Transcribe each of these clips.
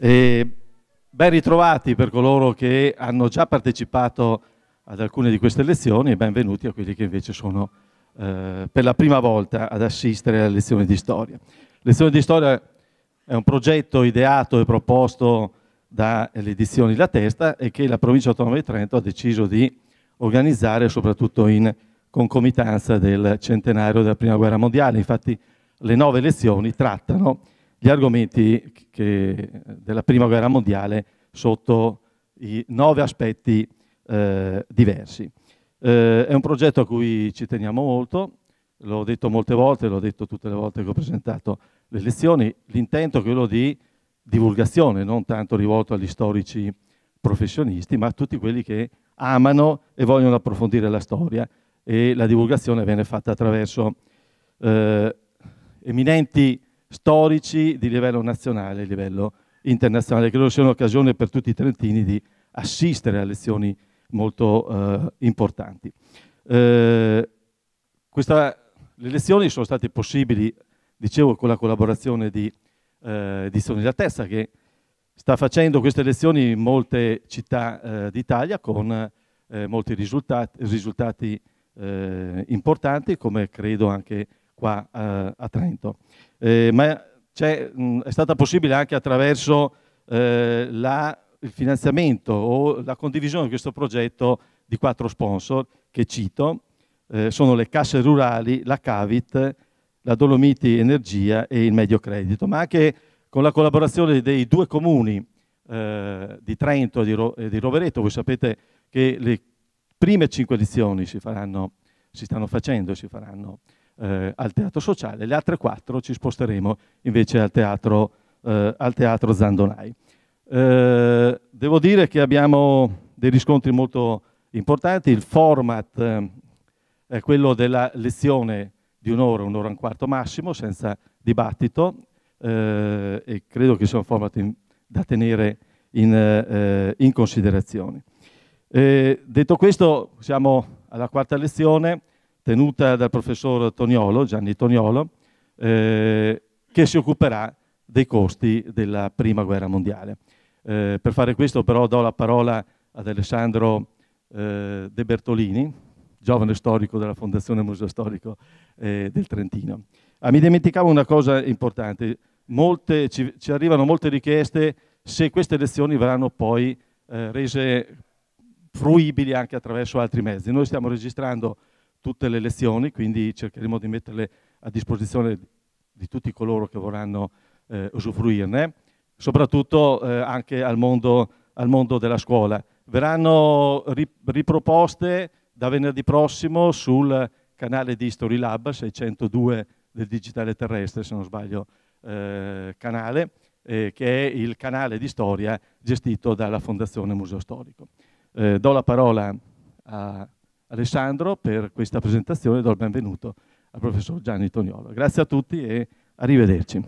E ben ritrovati per coloro che hanno già partecipato ad alcune di queste lezioni e benvenuti a quelli che invece sono eh, per la prima volta ad assistere alla lezione di storia. Lezione di storia è un progetto ideato e proposto dalle edizioni La Testa e che la provincia autonoma di Trento ha deciso di organizzare soprattutto in concomitanza del centenario della prima guerra mondiale. Infatti le nove lezioni trattano gli argomenti che, della prima guerra mondiale sotto i nove aspetti eh, diversi. Eh, è un progetto a cui ci teniamo molto, l'ho detto molte volte, l'ho detto tutte le volte che ho presentato le lezioni, l'intento è quello di divulgazione, non tanto rivolto agli storici professionisti, ma a tutti quelli che amano e vogliono approfondire la storia e la divulgazione viene fatta attraverso eh, eminenti storici di livello nazionale e livello internazionale. Credo sia un'occasione per tutti i trentini di assistere a lezioni molto eh, importanti. Eh, questa, le lezioni sono state possibili dicevo, con la collaborazione di eh, Edizioni La Testa, che sta facendo queste lezioni in molte città eh, d'Italia con eh, molti risultati, risultati eh, importanti, come credo anche qua eh, a Trento. Eh, ma è, mh, è stata possibile anche attraverso eh, la, il finanziamento o la condivisione di questo progetto di quattro sponsor che cito, sono le casse rurali, la Cavit, la Dolomiti Energia e il Medio Credito, ma anche con la collaborazione dei due comuni eh, di Trento e di, Ro e di Rovereto. Voi sapete che le prime cinque edizioni si, faranno, si stanno facendo e si faranno eh, al Teatro Sociale, le altre quattro ci sposteremo invece al Teatro, eh, al teatro Zandonai. Eh, devo dire che abbiamo dei riscontri molto importanti, il format eh, è quello della lezione di un'ora, un'ora e un quarto massimo, senza dibattito, eh, e credo che sia un format in, da tenere in, eh, in considerazione. Eh, detto questo, siamo alla quarta lezione, tenuta dal professor Toniolo, Gianni Toniolo, eh, che si occuperà dei costi della Prima Guerra Mondiale. Eh, per fare questo però do la parola ad Alessandro eh, De Bertolini, giovane storico della Fondazione Museo Storico eh, del Trentino. Ah, mi dimenticavo una cosa importante, molte, ci, ci, arrivano molte richieste se queste lezioni verranno poi eh, rese fruibili anche attraverso altri mezzi. Noi stiamo registrando tutte le lezioni, quindi cercheremo di metterle a disposizione di tutti coloro che vorranno eh, usufruirne, soprattutto eh, anche al mondo, al mondo, della scuola. Verranno ri, riproposte da venerdì prossimo sul canale di History Lab 602 del Digitale Terrestre, se non sbaglio, eh, canale, eh, che è il canale di storia gestito dalla Fondazione Museo Storico. Eh, do la parola a Alessandro per questa presentazione do il benvenuto al professor Gianni Toniolo. Grazie a tutti e arrivederci.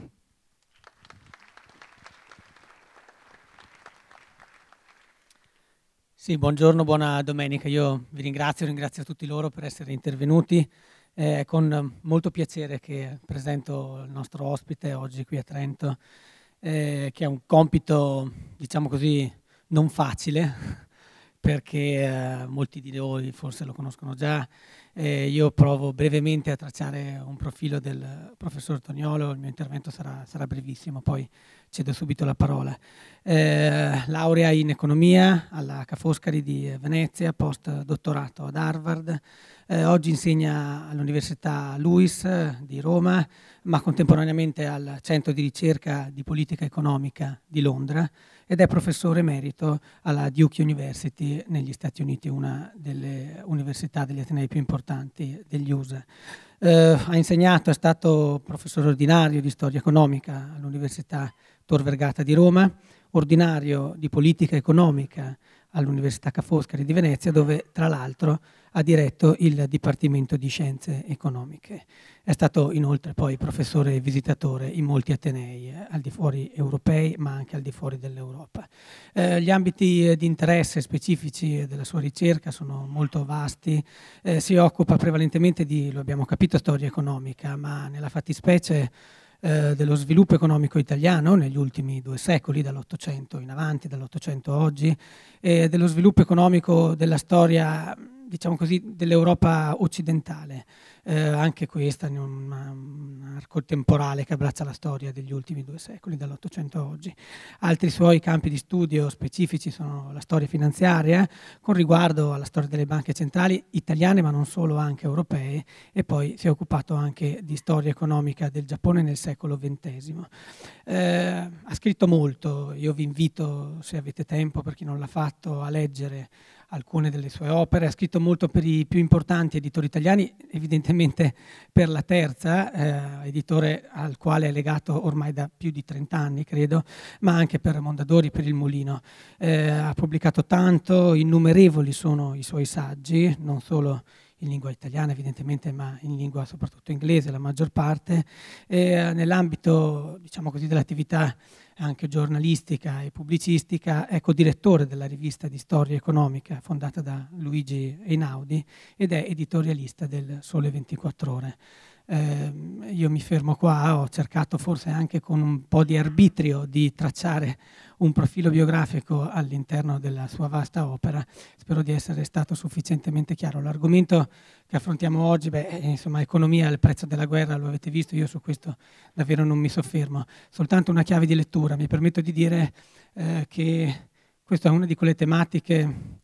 Sì, buongiorno, buona domenica. Io vi ringrazio, ringrazio tutti loro per essere intervenuti. È con molto piacere che presento il nostro ospite oggi qui a Trento, eh, che ha un compito, diciamo così, non facile, perché eh, molti di voi forse lo conoscono già, eh, io provo brevemente a tracciare un profilo del professor Toniolo, il mio intervento sarà, sarà brevissimo, poi cedo subito la parola. Eh, laurea in economia alla Ca' Foscari di Venezia, post dottorato ad Harvard. Eh, oggi insegna all'Università Lewis di Roma, ma contemporaneamente al Centro di ricerca di politica economica di Londra ed è professore emerito alla Duke University negli Stati Uniti, una delle università degli Atenei più importanti degli USA. Eh, ha insegnato, è stato professore ordinario di storia economica all'Università Tor Vergata di Roma, ordinario di politica economica all'Università Ca' Foscari di Venezia, dove tra l'altro ha diretto il Dipartimento di Scienze Economiche. È stato inoltre poi professore visitatore in molti atenei, eh, al di fuori europei ma anche al di fuori dell'Europa. Eh, gli ambiti eh, di interesse specifici eh, della sua ricerca sono molto vasti, eh, si occupa prevalentemente di, lo abbiamo capito, storia economica, ma nella fattispecie eh, dello sviluppo economico italiano negli ultimi due secoli, dall'Ottocento in avanti, dall'Ottocento oggi, e dello sviluppo economico della storia diciamo così, dell'Europa occidentale. Eh, anche questa in un, un, arco temporale che abbraccia la storia degli ultimi due secoli, dall'Ottocento a oggi. Altri suoi campi di studio specifici sono la storia finanziaria, con riguardo alla storia delle banche centrali italiane, ma non solo, anche europee, e poi si è occupato anche di storia economica del Giappone nel secolo XX. Eh, ha scritto molto, io vi invito, se avete tempo, per chi non l'ha fatto, a leggere alcune delle sue opere, ha scritto molto per i più importanti editori italiani, evidentemente per la terza, eh, editore al quale è legato ormai da più di 30 anni, credo, ma anche per Mondadori, per Il Mulino. Eh, ha pubblicato tanto, innumerevoli sono i suoi saggi, non solo in lingua italiana evidentemente, ma in lingua soprattutto inglese la maggior parte, eh, nell'ambito diciamo così, dell'attività anche giornalistica e pubblicistica, è co-direttore ecco, della rivista di storia economica fondata da Luigi Einaudi ed è editorialista del Sole 24 Ore. Eh, io mi fermo qua, ho cercato forse anche con un po' di arbitrio di tracciare un profilo biografico all'interno della sua vasta opera. Spero di essere stato sufficientemente chiaro. L'argomento che affrontiamo oggi, beh, insomma, economia, il prezzo della guerra, lo avete visto, io su questo davvero non mi soffermo. Soltanto una chiave di lettura. Mi permetto di dire eh, che questa è una di quelle tematiche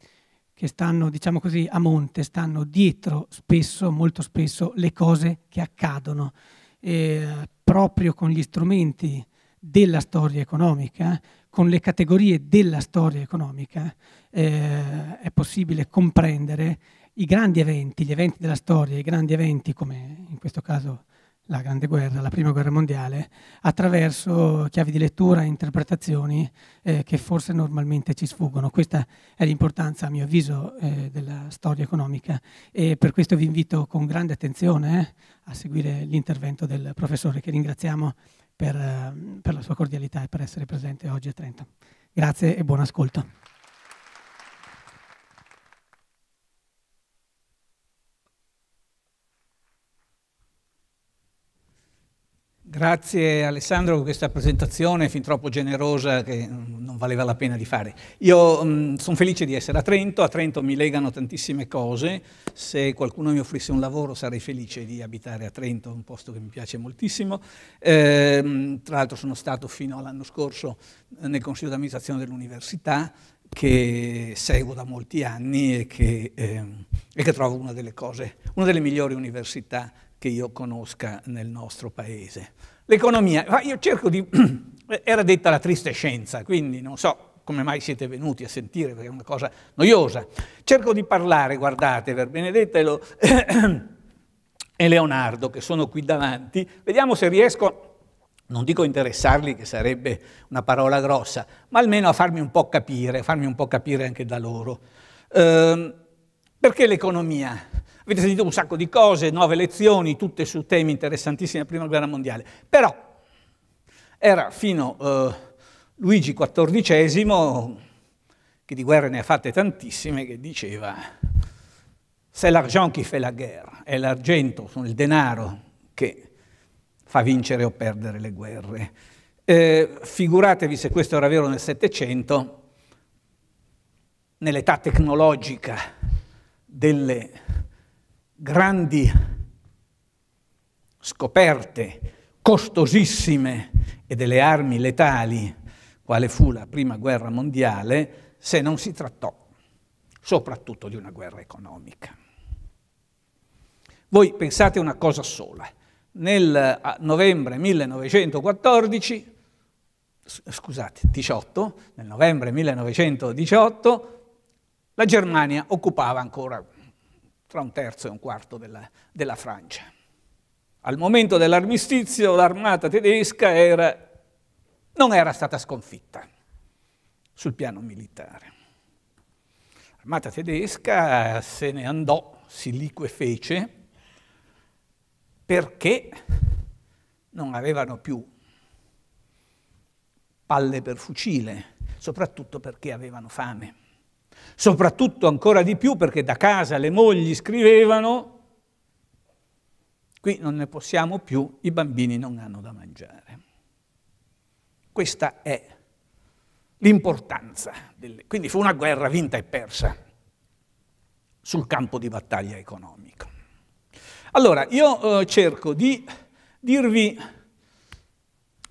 che stanno, diciamo così, a monte, stanno dietro spesso, molto spesso, le cose che accadono. Eh, proprio con gli strumenti della storia economica, eh, con le categorie della storia economica, eh, è possibile comprendere i grandi eventi, gli eventi della storia, i grandi eventi come in questo caso la Grande Guerra, la Prima Guerra Mondiale, attraverso chiavi di lettura e interpretazioni eh, che forse normalmente ci sfuggono. Questa è l'importanza, a mio avviso, eh, della storia economica e per questo vi invito con grande attenzione eh, a seguire l'intervento del professore che ringraziamo per, eh, per la sua cordialità e per essere presente oggi a Trento. Grazie e buon ascolto. Grazie Alessandro per questa presentazione fin troppo generosa che non valeva la pena di fare. Io mm, sono felice di essere a Trento, a Trento mi legano tantissime cose, se qualcuno mi offrisse un lavoro sarei felice di abitare a Trento, un posto che mi piace moltissimo. Eh, tra l'altro sono stato fino all'anno scorso nel Consiglio d'amministrazione dell'Università che seguo da molti anni e che, eh, e che trovo una delle cose, una delle migliori università che io conosca nel nostro paese. L'economia, io cerco di... era detta la triste scienza, quindi non so come mai siete venuti a sentire, perché è una cosa noiosa. Cerco di parlare, guardate, per Benedetta e, lo, e Leonardo, che sono qui davanti, vediamo se riesco non dico interessarli, che sarebbe una parola grossa, ma almeno a farmi un po' capire, farmi un po' capire anche da loro. Ehm, perché l'economia? Avete sentito un sacco di cose, nuove lezioni, tutte su temi interessantissimi della Prima Guerra Mondiale. Però era fino eh, Luigi XIV, che di guerre ne ha fatte tantissime, che diceva «C'est l'argent qui fait la guerre», è l'argento, il denaro che fa vincere o perdere le guerre. Eh, figuratevi se questo era vero nel Settecento, nell'età tecnologica delle grandi scoperte costosissime e delle armi letali, quale fu la prima guerra mondiale, se non si trattò soprattutto di una guerra economica. Voi pensate una cosa sola. Nel novembre 1914, scusate, 18, nel novembre 1918, la Germania occupava ancora tra un terzo e un quarto della, della Francia. Al momento dell'armistizio l'armata tedesca era, non era stata sconfitta sul piano militare. L'armata tedesca se ne andò, si liquefece, perché non avevano più palle per fucile, soprattutto perché avevano fame soprattutto ancora di più perché da casa le mogli scrivevano, qui non ne possiamo più, i bambini non hanno da mangiare. Questa è l'importanza. Delle... Quindi fu una guerra vinta e persa sul campo di battaglia economico. Allora, io eh, cerco di dirvi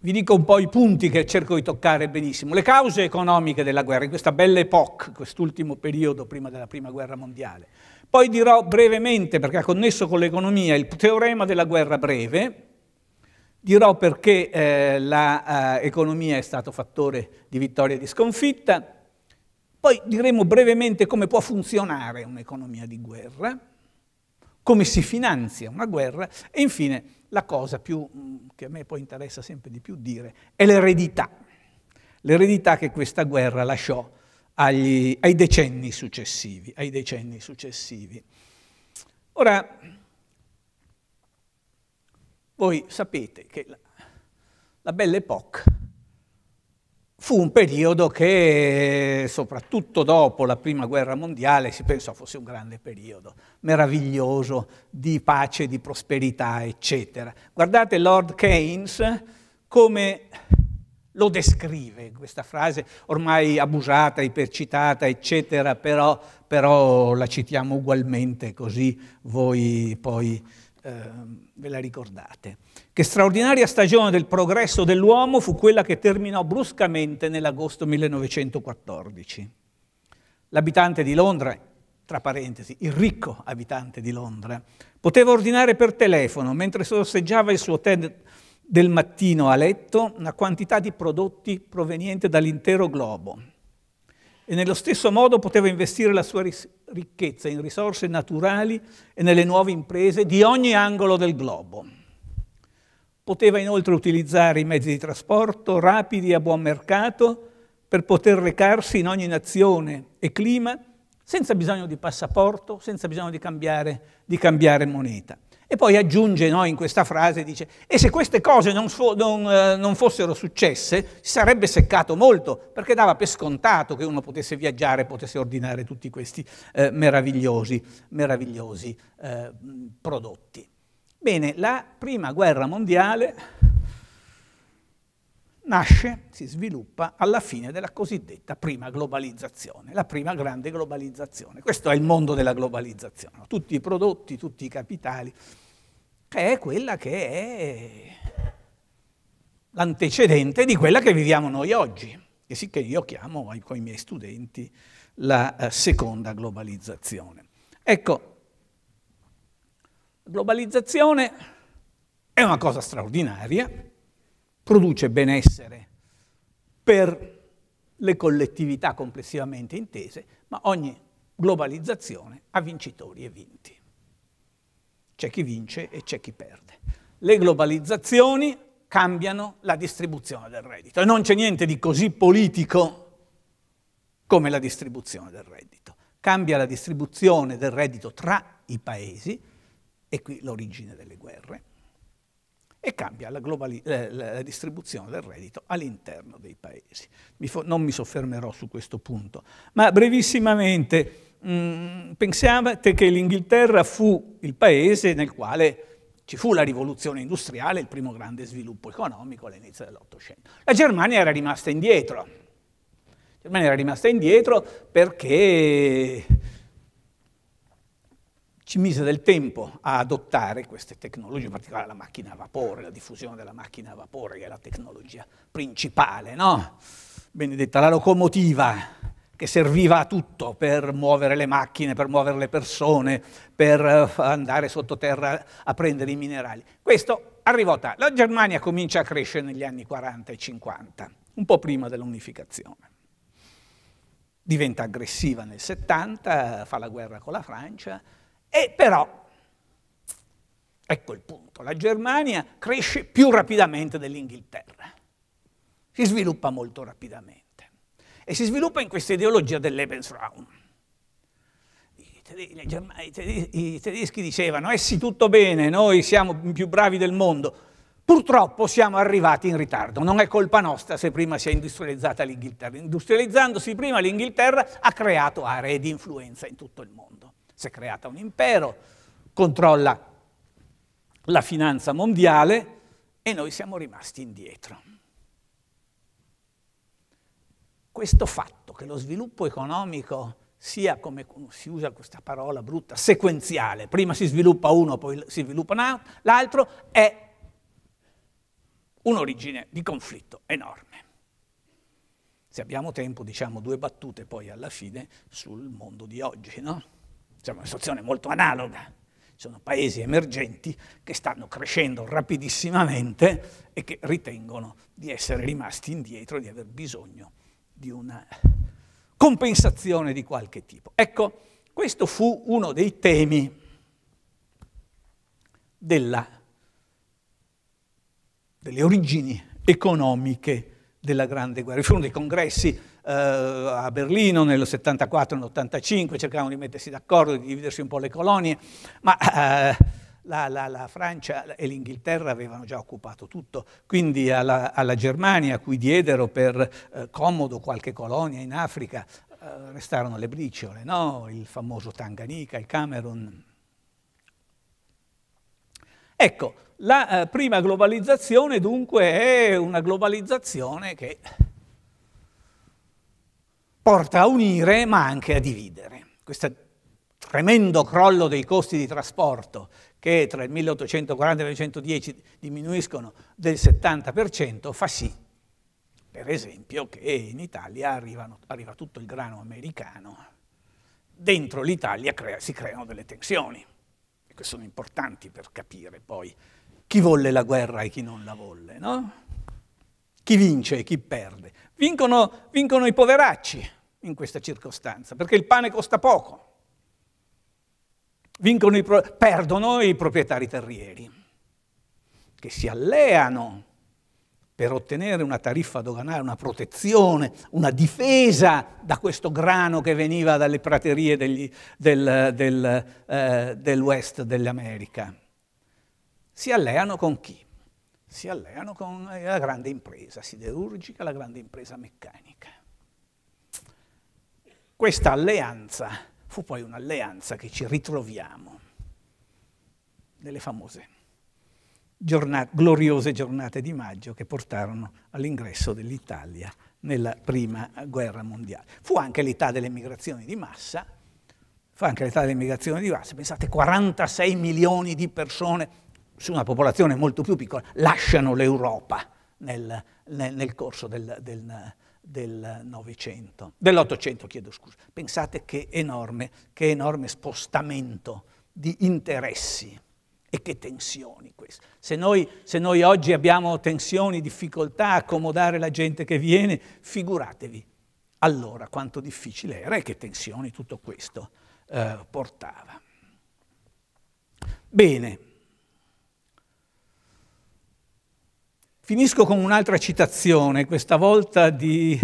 vi dico un po' i punti che cerco di toccare benissimo. Le cause economiche della guerra, in questa belle époque, quest'ultimo periodo prima della Prima Guerra Mondiale. Poi dirò brevemente, perché è connesso con l'economia, il teorema della guerra breve. Dirò perché eh, l'economia eh, è stato fattore di vittoria e di sconfitta. Poi diremo brevemente come può funzionare un'economia di guerra, come si finanzia una guerra e infine la cosa più, mm, che a me poi interessa sempre di più dire è l'eredità, l'eredità che questa guerra lasciò agli, ai, decenni ai decenni successivi. Ora, voi sapete che la, la Belle Époque fu un periodo che, soprattutto dopo la Prima Guerra Mondiale, si pensò fosse un grande periodo, meraviglioso, di pace, di prosperità, eccetera. Guardate Lord Keynes come lo descrive, questa frase ormai abusata, ipercitata, eccetera, però, però la citiamo ugualmente così voi poi eh, ve la ricordate. Che straordinaria stagione del progresso dell'uomo fu quella che terminò bruscamente nell'agosto 1914. L'abitante di Londra, tra parentesi, il ricco abitante di Londra, poteva ordinare per telefono, mentre sorseggiava il suo tè del mattino a letto, una quantità di prodotti proveniente dall'intero globo e nello stesso modo poteva investire la sua ricchezza in risorse naturali e nelle nuove imprese di ogni angolo del globo. Poteva inoltre utilizzare i mezzi di trasporto rapidi e a buon mercato per poter recarsi in ogni nazione e clima senza bisogno di passaporto, senza bisogno di cambiare, di cambiare moneta. E poi aggiunge no, in questa frase, dice, e se queste cose non, non, eh, non, fossero successe, si sarebbe seccato molto, perché dava per scontato che uno potesse viaggiare, potesse ordinare tutti questi eh, meravigliosi, meravigliosi eh, prodotti. Bene, la prima guerra mondiale nasce, si sviluppa alla fine della cosiddetta prima globalizzazione, la prima grande globalizzazione. Questo è il mondo della globalizzazione, tutti i prodotti, tutti i capitali, che è quella che è l'antecedente di quella che viviamo noi oggi, che sì che io chiamo con i miei studenti la eh, seconda globalizzazione. Ecco, globalizzazione è una cosa straordinaria, produce benessere per le collettività complessivamente intese, ma ogni globalizzazione ha vincitori e vinti. C'è chi vince e c'è chi perde. Le globalizzazioni cambiano la distribuzione del reddito e non c'è niente di così politico come la distribuzione del reddito. Cambia la distribuzione del reddito tra i paesi, e qui l'origine delle guerre, e cambia la, globali- eh, la distribuzione del reddito all'interno dei paesi. Mi fo- non mi soffermerò su questo punto, ma brevissimamente mh, mm, pensavate che l'Inghilterra fu il paese nel quale ci fu la rivoluzione industriale, il primo grande sviluppo economico all'inizio dell'Ottocento. La Germania era rimasta indietro. La Germania era rimasta indietro perché ci mise del tempo a adottare queste tecnologie, in particolare la macchina a vapore, la diffusione della macchina a vapore, che è la tecnologia principale, no? Benedetta la locomotiva che serviva a tutto per muovere le macchine, per muovere le persone, per eh, andare sottoterra a prendere i minerali. Questo arrivò tardi. La Germania comincia a crescere negli anni 40 e 50, un po' prima dell'unificazione. Diventa aggressiva nel 70, fa la guerra con la Francia, e però, ecco il punto, la Germania cresce più rapidamente dell'Inghilterra, si sviluppa molto rapidamente e si sviluppa in questa ideologia dell'Ebensraum. I tedeschi dicevano, eh sì tutto bene, noi siamo i più bravi del mondo, purtroppo siamo arrivati in ritardo, non è colpa nostra se prima si è industrializzata l'Inghilterra, industrializzandosi prima l'Inghilterra ha creato aree di influenza in tutto il mondo. Si è creata un impero, controlla la finanza mondiale e noi siamo rimasti indietro. Questo fatto che lo sviluppo economico sia come si usa questa parola brutta, sequenziale, prima si sviluppa uno, poi si sviluppa l'altro, è un'origine di conflitto enorme. Se abbiamo tempo diciamo due battute poi alla fine sul mondo di oggi, no? diciamo, una situazione molto analoga. Ci sono paesi emergenti che stanno crescendo rapidissimamente e che ritengono di essere rimasti indietro, di aver bisogno di una compensazione di qualche tipo. Ecco, questo fu uno dei temi della, delle origini economiche della Grande Guerra. Fu uno dei congressi eh, a Berlino nel 74, nell'85, cercavano di mettersi d'accordo, di dividersi un po' le colonie, ma eh, la, la, la, Francia e l'Inghilterra avevano già occupato tutto, quindi alla, alla Germania, a cui diedero per eh, comodo qualche colonia in Africa, eh, restarono le briciole, no? il famoso Tanganyika, il Camerun. Ecco, la eh, prima globalizzazione dunque è una globalizzazione che porta a unire ma anche a dividere. Questo tremendo crollo dei costi di trasporto che tra il 1840 e il 1910 diminuiscono del 70% fa sì, per esempio, che in Italia arrivano, arriva tutto il grano americano, dentro l'Italia crea, si creano delle tensioni, che sono importanti per capire poi chi volle la guerra e chi non la volle, no? chi vince e chi perde. Vincono, vincono i poveracci in questa circostanza, perché il pane costa poco. I pro- perdono i proprietari terrieri, che si alleano per ottenere una tariffa doganale, una protezione, una difesa da questo grano che veniva dalle praterie degli, del, del, eh, del West dell'America. Si alleano con chi? si alleano con eh, la grande impresa siderurgica, la grande impresa meccanica. Questa alleanza fu poi un'alleanza che ci ritroviamo nelle famose giornate, gloriose giornate di maggio che portarono all'ingresso dell'Italia nella prima guerra mondiale. Fu anche l'età delle migrazioni di massa, fu anche l'età delle migrazioni di massa, pensate 46 milioni di persone su una popolazione molto più piccola, lasciano l'Europa nel, nel, nel, corso del, del, del Novecento, dell'Ottocento, chiedo scusa. Pensate che enorme, che enorme spostamento di interessi e che tensioni questo. Se noi, se noi oggi abbiamo tensioni, difficoltà a accomodare la gente che viene, figuratevi allora quanto difficile era e che tensioni tutto questo eh, portava. Bene. Finisco con un'altra citazione, questa volta di,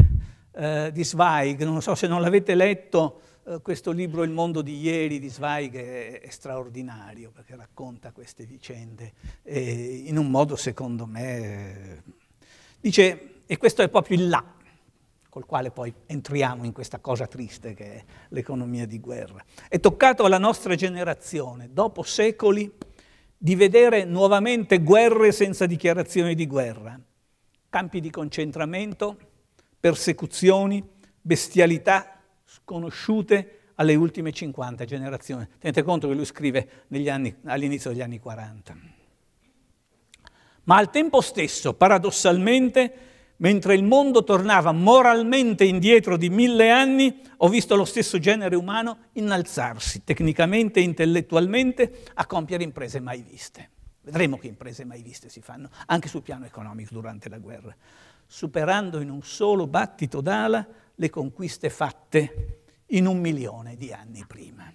eh, di, Zweig. Non so se non l'avete letto, eh, questo libro Il mondo di ieri di Zweig è, è straordinario perché racconta queste vicende e, in un modo, secondo me, dice, e questo è proprio il là col quale poi entriamo in questa cosa triste che è l'economia di guerra. È toccato alla nostra generazione, dopo secoli di vedere nuovamente guerre senza dichiarazione di guerra, campi di concentramento, persecuzioni, bestialità sconosciute alle ultime 50 generazioni. Tenete conto che lui scrive all'inizio degli anni 40. Ma al tempo stesso, paradossalmente, mentre il mondo tornava moralmente indietro di mille anni, ho visto lo stesso genere umano innalzarsi tecnicamente e intellettualmente a compiere imprese mai viste. Vedremo che imprese mai viste si fanno, anche sul piano economico durante la guerra, superando in un solo battito d'ala le conquiste fatte in un milione di anni prima.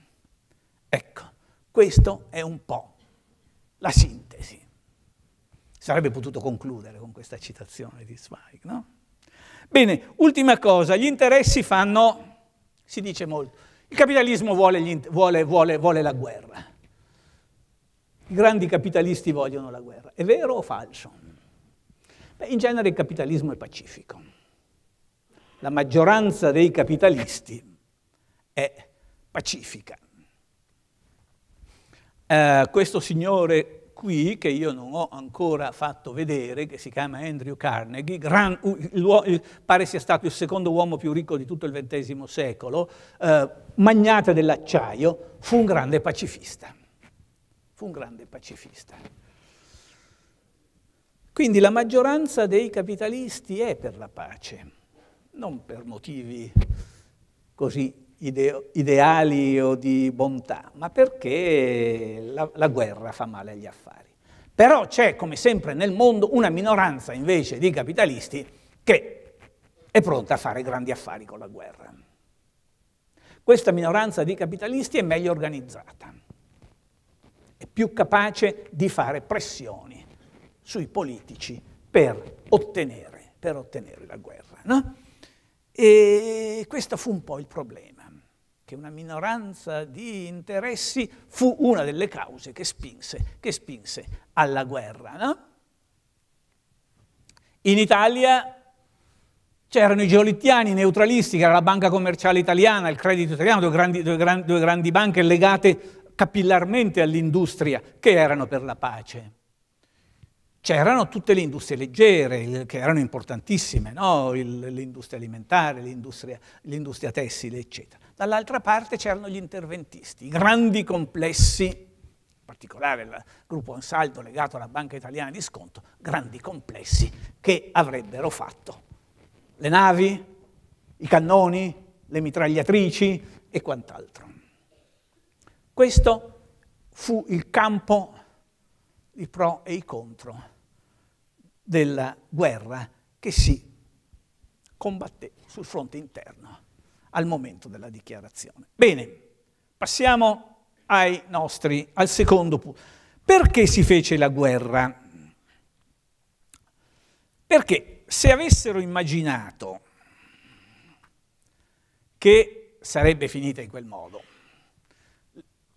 Ecco, questo è un po' la sintesi. Sarebbe potuto concludere con questa citazione di Zweig, no? Bene, ultima cosa, gli interessi fanno, si dice molto, il capitalismo vuole, vuole, vuole, vuole la guerra. I grandi capitalisti vogliono la guerra. È vero o falso? Beh, in genere il capitalismo è pacifico. La maggioranza dei capitalisti è pacifica. Eh, questo signore qui che io non ho ancora fatto vedere, che si chiama Andrew Carnegie, gran, pare sia stato il secondo uomo più ricco di tutto il XX secolo, eh, magnate dell'acciaio, fu un grande pacifista. Fu un grande pacifista. Quindi la maggioranza dei capitalisti è per la pace, non per motivi così ide ideali o di bontà, ma perché la, la guerra fa male agli affari. Però c'è, come sempre nel mondo, una minoranza invece di capitalisti che è pronta a fare grandi affari con la guerra. Questa minoranza di capitalisti è meglio organizzata, è più capace di fare pressioni sui politici per ottenere, per ottenere la guerra. No? E questo fu un po' il problema che una minoranza di interessi fu una delle cause che spinse, che spinse alla guerra. No? In Italia c'erano i geolittiani, neutralisti, che era la banca commerciale italiana, il credito italiano, due grandi, due grandi, due grandi banche legate capillarmente all'industria, che erano per la pace c'erano tutte le industrie leggere che erano importantissime, no? l'industria alimentare, l'industria, l'industria tessile, eccetera. Dall'altra parte c'erano gli interventisti, i grandi complessi, in particolare il gruppo Ansaldo legato alla Banca Italiana di Sconto, grandi complessi che avrebbero fatto le navi, i cannoni, le mitragliatrici e quant'altro. Questo fu il campo i pro e i contro della guerra che si combatté sul fronte interno al momento della dichiarazione. Bene, passiamo ai nostri, al secondo punto. Perché si fece la guerra? Perché se avessero immaginato che sarebbe finita in quel modo,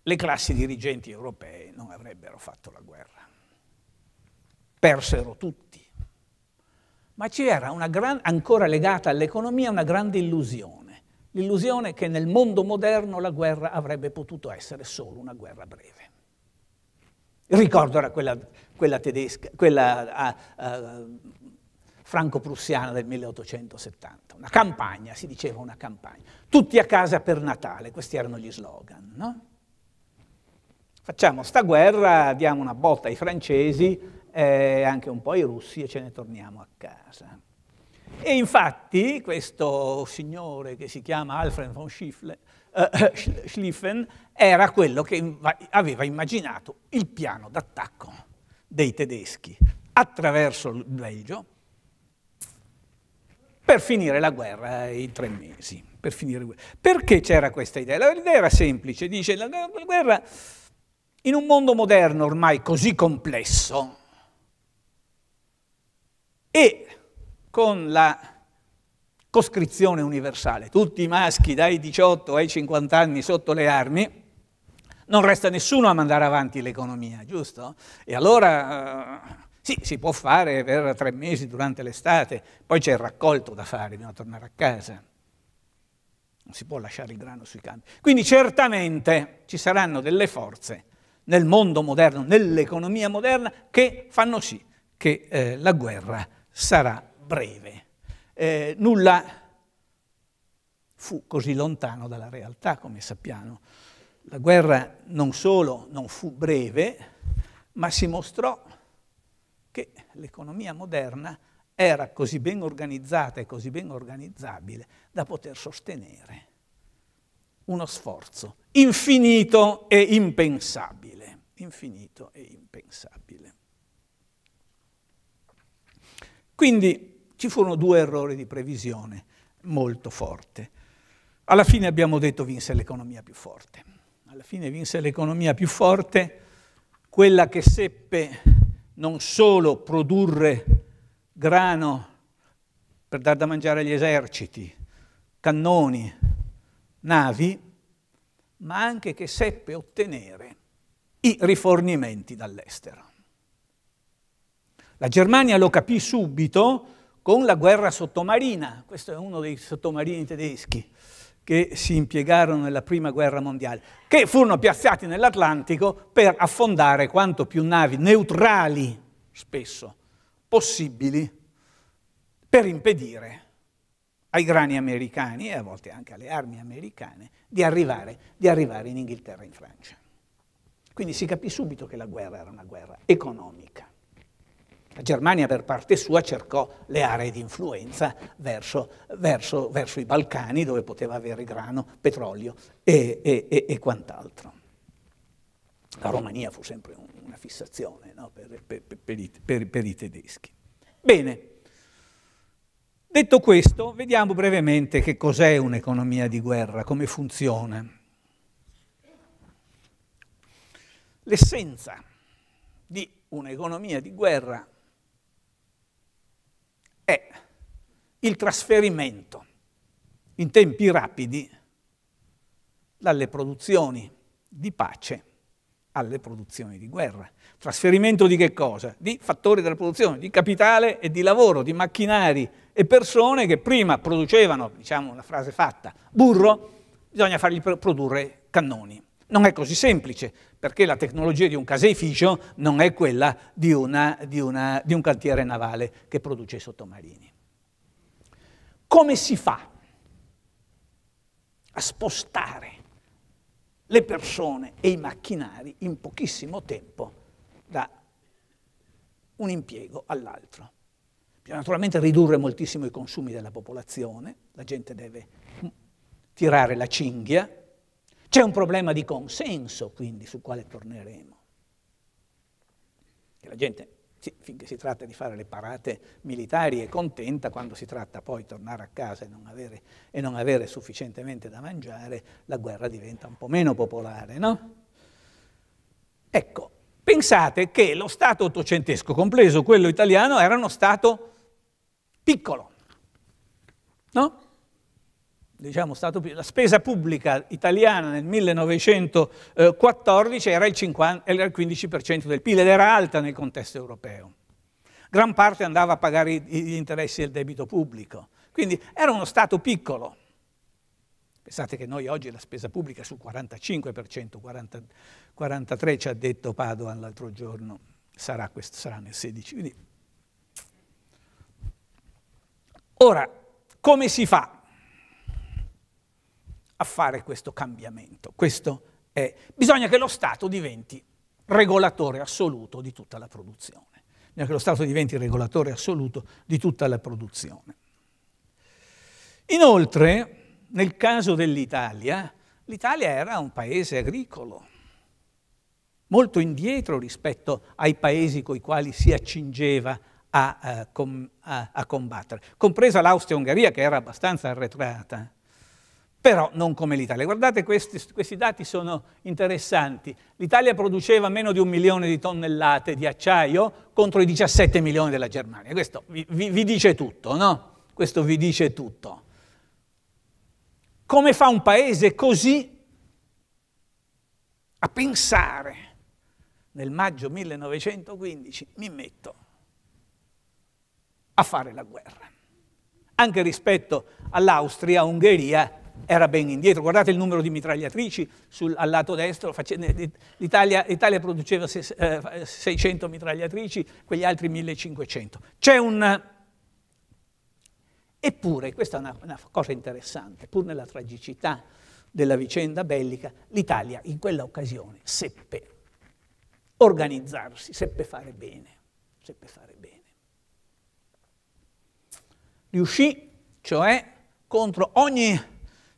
le classi dirigenti europee non avrebbero fatto la guerra. Persero tutti ma c'era ancora legata all'economia una grande illusione, l'illusione che nel mondo moderno la guerra avrebbe potuto essere solo una guerra breve. Il ricordo era quella, quella, quella uh, uh, franco-prussiana del 1870, una campagna, si diceva una campagna. Tutti a casa per Natale, questi erano gli slogan, no? Facciamo sta guerra, diamo una botta ai francesi, eh, anche un po' i russi e ce ne torniamo a casa. E infatti questo signore che si chiama Alfred von Schiffle, eh, eh Schlieffen era quello che aveva immaginato il piano d'attacco dei tedeschi attraverso il Belgio per finire la guerra in tre mesi. Per Perché c'era questa idea? L'idea era semplice, dice la guerra in un mondo moderno ormai così complesso, e con la coscrizione universale, tutti i maschi dai 18 ai 50 anni sotto le armi, non resta nessuno a mandare avanti l'economia, giusto? E allora... Eh, sì, si può fare per tre mesi durante l'estate, poi c'è il raccolto da fare, bisogna tornare a casa. Non si può lasciare il grano sui campi. Quindi certamente ci saranno delle forze nel mondo moderno, nell'economia moderna, che fanno sì che eh, la guerra sarà breve. Eh, nulla fu così lontano dalla realtà, come sappiamo. La guerra non solo non fu breve, ma si mostrò che l'economia moderna era così ben organizzata e così ben organizzabile da poter sostenere uno sforzo infinito e impensabile, infinito e impensabile. Quindi ci furono due errori di previsione molto forti. Alla fine abbiamo detto vinse l'economia più forte. Alla fine vinse l'economia più forte, quella che seppe non solo produrre grano per dar da mangiare agli eserciti, cannoni, navi, ma anche che seppe ottenere i rifornimenti dall'estero. La Germania lo capì subito con la guerra sottomarina, questo è uno dei sottomarini tedeschi che si impiegarono nella prima guerra mondiale, che furono piazzati nell'Atlantico per affondare quanto più navi neutrali, spesso, possibili, per impedire ai grani americani e a volte anche alle armi americane di arrivare, di arrivare in Inghilterra e in Francia. Quindi si capì subito che la guerra era una guerra economica. La Germania per parte sua cercò le aree di influenza verso, verso, verso i Balcani dove poteva avere grano, petrolio e, e, e quant'altro. La Romania fu sempre una fissazione no, per, per, per, i, per, i, tedeschi. Bene, detto questo, vediamo brevemente che cos'è un'economia di guerra, come funziona. L'essenza di un'economia di guerra è il trasferimento in tempi rapidi dalle produzioni di pace alle produzioni di guerra. Trasferimento di che cosa? Di fattori della produzione, di capitale e di lavoro, di macchinari e persone che prima producevano, diciamo una frase fatta, burro, bisogna fargli produrre cannoni. Non è così semplice, perché la tecnologia di un caseificio non è quella di, una, di, una, di un cantiere navale che produce sottomarini. Come si fa a spostare le persone e i macchinari in pochissimo tempo da un impiego all'altro? Bisogna naturalmente ridurre moltissimo i consumi della popolazione, la gente deve tirare la cinghia, c'è un problema di consenso, quindi, sul quale torneremo. Che la gente, sì, finché si tratta di fare le parate militari, è contenta, quando si tratta poi di tornare a casa e non, avere, e non avere sufficientemente da mangiare, la guerra diventa un po' meno popolare, no? Ecco, pensate che lo Stato ottocentesco, compreso quello italiano, era uno Stato piccolo, no? diciamo, stato, la spesa pubblica italiana nel 1914 eh, era il, 50, era il 15% del PIL ed era alta nel contesto europeo. Gran parte andava a pagare gli interessi del debito pubblico. Quindi era uno Stato piccolo. Pensate che noi oggi la spesa pubblica è sul 45%, 40, 43% ci ha detto Padoan l'altro giorno, sarà, questo, sarà nel 16%. Quindi. Ora, come si fa? a fare questo cambiamento. Questo è. Bisogna che lo Stato diventi regolatore assoluto di tutta la produzione. Bisogna che lo Stato diventi regolatore assoluto di tutta la produzione. Inoltre, nel caso dell'Italia, l'Italia era un paese agricolo, molto indietro rispetto ai paesi con i quali si accingeva a, a, eh, a, a combattere, compresa l'Austria-Ungheria che era abbastanza arretrata però non come l'Italia. Guardate, questi, questi, dati sono interessanti. L'Italia produceva meno di un milione di tonnellate di acciaio contro i 17 milioni della Germania. Questo vi, vi, vi dice tutto, no? Questo vi dice tutto. Come fa un paese così a pensare? Nel maggio 1915 mi metto a fare la guerra. Anche rispetto all'Austria-Ungheria era ben indietro. Guardate il numero di mitragliatrici sul, al lato destro, l'Italia, produceva 600 eh, mitragliatrici, quegli altri 1500. C'è un... Eppure, questa è una, una cosa interessante, pur nella tragicità della vicenda bellica, l'Italia in quella occasione seppe organizzarsi, seppe fare bene, seppe fare bene. Riuscì, cioè, contro ogni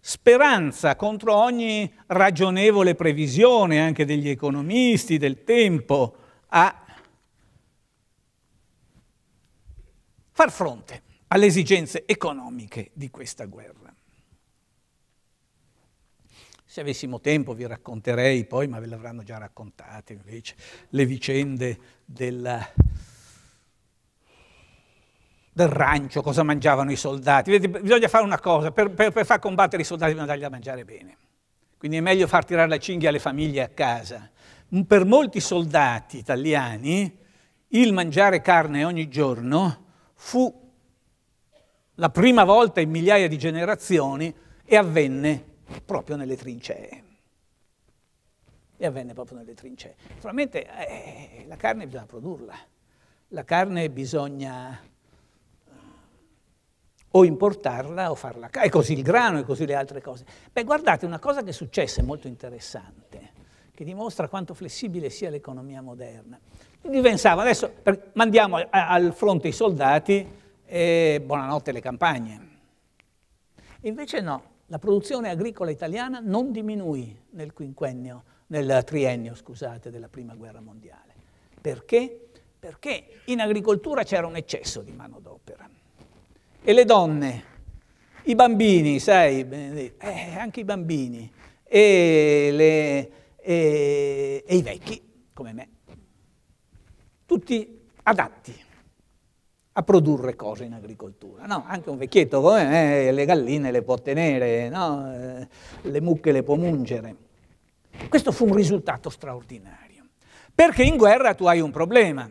speranza contro ogni ragionevole previsione anche degli economisti del tempo a far fronte alle esigenze economiche di questa guerra. Se avessimo tempo vi racconterei poi, ma ve l'avranno già raccontate invece, le vicende della del rancio, cosa mangiavano i soldati. Vedi, bisogna fare una cosa, per, per, per, far combattere i soldati bisogna dargli da mangiare bene. Quindi è meglio far tirare la cinghia alle famiglie a casa. Per molti soldati italiani il mangiare carne ogni giorno fu la prima volta in migliaia di generazioni e avvenne proprio nelle trincee. E avvenne proprio nelle trincee. Naturalmente eh, la carne bisogna produrla, la carne bisogna o importarla o farla, e così il grano e così le altre cose. Beh, guardate, una cosa che è successa è molto interessante, che dimostra quanto flessibile sia l'economia moderna. Quindi pensavo, adesso mandiamo a, al fronte i soldati e buonanotte le campagne. Invece no, la produzione agricola italiana non diminuì nel quinquennio, nel triennio, scusate, della Prima Guerra Mondiale. Perché? Perché in agricoltura c'era un eccesso di manodopera e le donne, i bambini, sai, eh, anche i bambini, e, le, e, e i vecchi, come me, tutti adatti a produrre cose in agricoltura. No, anche un vecchietto come me le galline le può tenere, no? Eh, le mucche le può mungere. Questo fu un risultato straordinario, perché in guerra tu hai un problema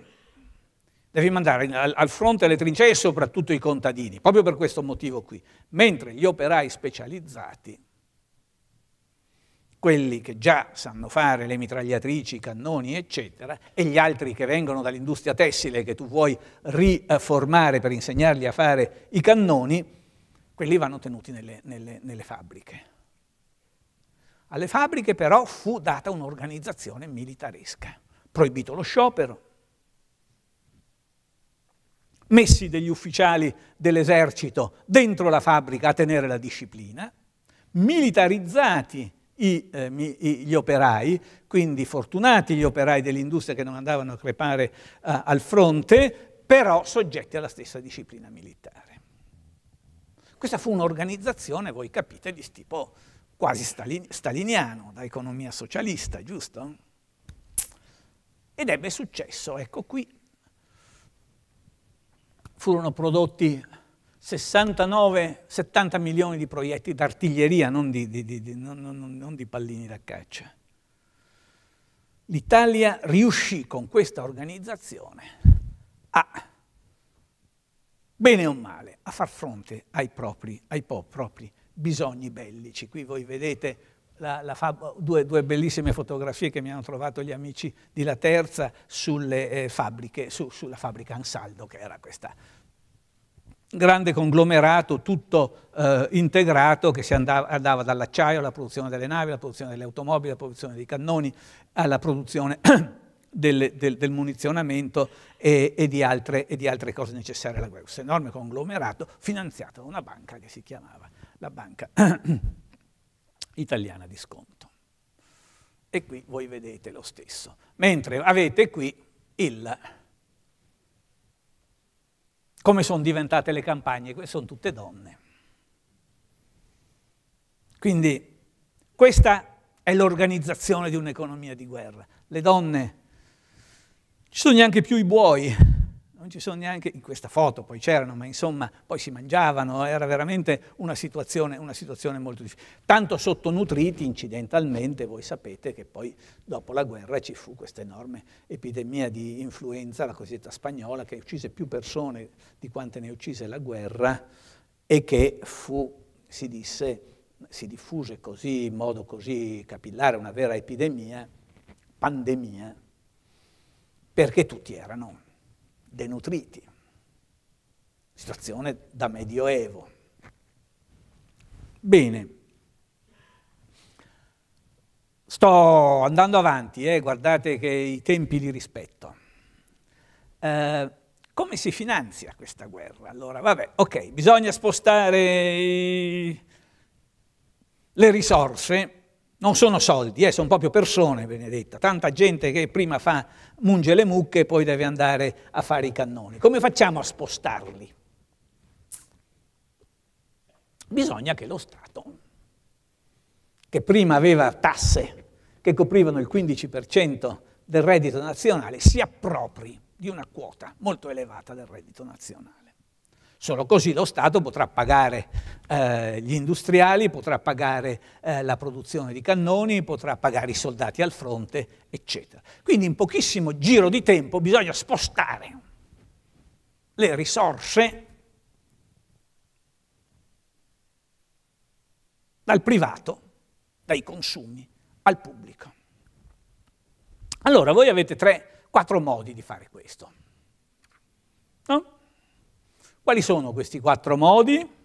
devi mandare al, al fronte le trincee soprattutto i contadini, proprio per questo motivo qui, mentre gli operai specializzati, quelli che già sanno fare le mitragliatrici, i cannoni, eccetera, e gli altri che vengono dall'industria tessile che tu vuoi riformare per insegnargli a fare i cannoni, quelli vanno tenuti nelle, nelle, nelle fabbriche. Alle fabbriche però fu data un'organizzazione militaresca, proibito lo sciopero, messi degli ufficiali dell'esercito dentro la fabbrica a tenere la disciplina, militarizzati i, eh, gli operai, quindi fortunati gli operai dell'industria che non andavano a crepare eh, al fronte, però soggetti alla stessa disciplina militare. Questa fu un'organizzazione, voi capite, di tipo quasi stalin staliniano, da economia socialista, giusto? Ed ebbe successo, ecco qui, furono prodotti 69-70 milioni di proiettili d'artiglieria, non, non, non, non di pallini da caccia. L'Italia riuscì con questa organizzazione a, bene o male, a far fronte ai propri, ai propri bisogni bellici. Qui voi vedete la, la fab, due, due, bellissime fotografie che mi hanno trovato gli amici di La Terza sulle eh, fabbriche, su, sulla fabbrica Ansaldo, che era questa grande conglomerato tutto eh, integrato che si andava, andava dall'acciaio alla produzione delle navi, alla produzione delle automobili, alla produzione dei cannoni, alla produzione del, del, del, munizionamento e, e, di altre, e, di altre, cose necessarie alla guerra. Questo enorme conglomerato finanziato da una banca che si chiamava la banca italiana di sconto. E qui voi vedete lo stesso. Mentre avete qui il come sono diventate le campagne, sono tutte donne. Quindi questa è l'organizzazione di un'economia di guerra. Le donne, ci sono neanche più i buoi, non ci sono neanche, in questa foto poi c'erano, ma insomma poi si mangiavano, era veramente una situazione, una situazione, molto difficile. Tanto sottonutriti incidentalmente, voi sapete che poi dopo la guerra ci fu questa enorme epidemia di influenza, la cosiddetta spagnola, che uccise più persone di quante ne uccise la guerra e che fu, si disse, si diffuse così, in modo così capillare, una vera epidemia, pandemia, perché tutti erano denutriti. Situazione da medioevo. Bene. Sto andando avanti, eh, guardate che i tempi li rispetto. Eh, come si finanzia questa guerra? Allora, vabbè, ok, bisogna spostare i... le risorse non sono soldi, eh, sono proprio persone, Benedetta. Tanta gente che prima fa, munge le mucche e poi deve andare a fare i cannoni. Come facciamo a spostarli? Bisogna che lo Stato, che prima aveva tasse che coprivano il 15% del reddito nazionale, si appropri di una quota molto elevata del reddito nazionale. Solo così lo Stato potrà pagare eh, gli industriali, potrà pagare eh, la produzione di cannoni, potrà pagare i soldati al fronte, eccetera. Quindi in pochissimo giro di tempo bisogna spostare le risorse dal privato, dai consumi, al pubblico. Allora, voi avete tre, quattro modi di fare questo. No? Quali sono questi quattro modi?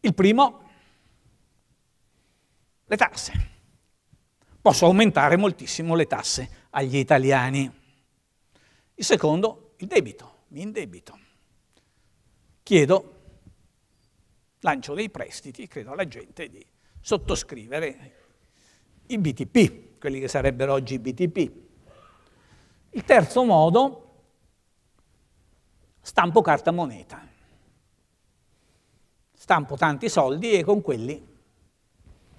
Il primo, le tasse. Posso aumentare moltissimo le tasse agli italiani. Il secondo, il debito, mi indebito. Chiedo, lancio dei prestiti, credo alla gente di sottoscrivere i BTP, quelli che sarebbero oggi i BTP. Il terzo modo stampo carta moneta. Stampo tanti soldi e con quelli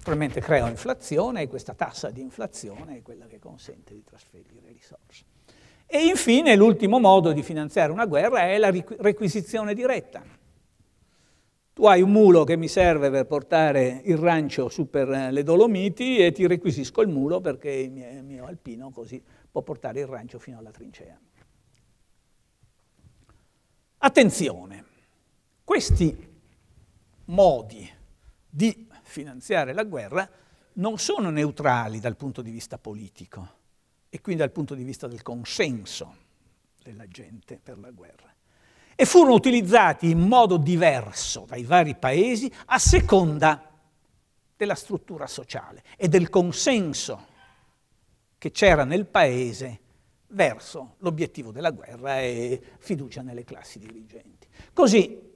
naturalmente creo inflazione e questa tassa di inflazione è quella che consente di trasferire risorse. E infine l'ultimo modo di finanziare una guerra è la requisizione diretta. Tu hai un mulo che mi serve per portare il rancio su per eh, le Dolomiti e ti requisisco il mulo perché il mio alpino così può portare il rancio fino alla trincea. Attenzione, questi modi di finanziare la guerra non sono neutrali dal punto di vista politico e quindi dal punto di vista del consenso della gente per la guerra. E furono utilizzati in modo diverso dai vari paesi a seconda della struttura sociale e del consenso che c'era nel paese verso l'obiettivo della guerra e fiducia nelle classi dirigenti. Così,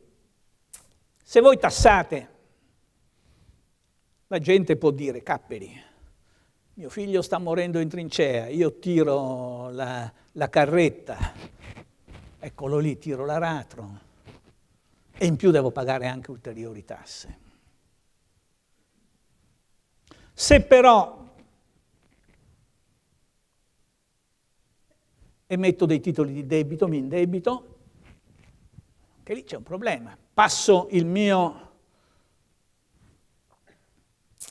se voi tassate, la gente può dire, capperi, mio figlio sta morendo in trincea, io tiro la, la carretta, eccolo lì, tiro l'aratro, e in più devo pagare anche ulteriori tasse. Se però emetto dei titoli di debito, mi indebito, anche lì c'è un problema. Passo il mio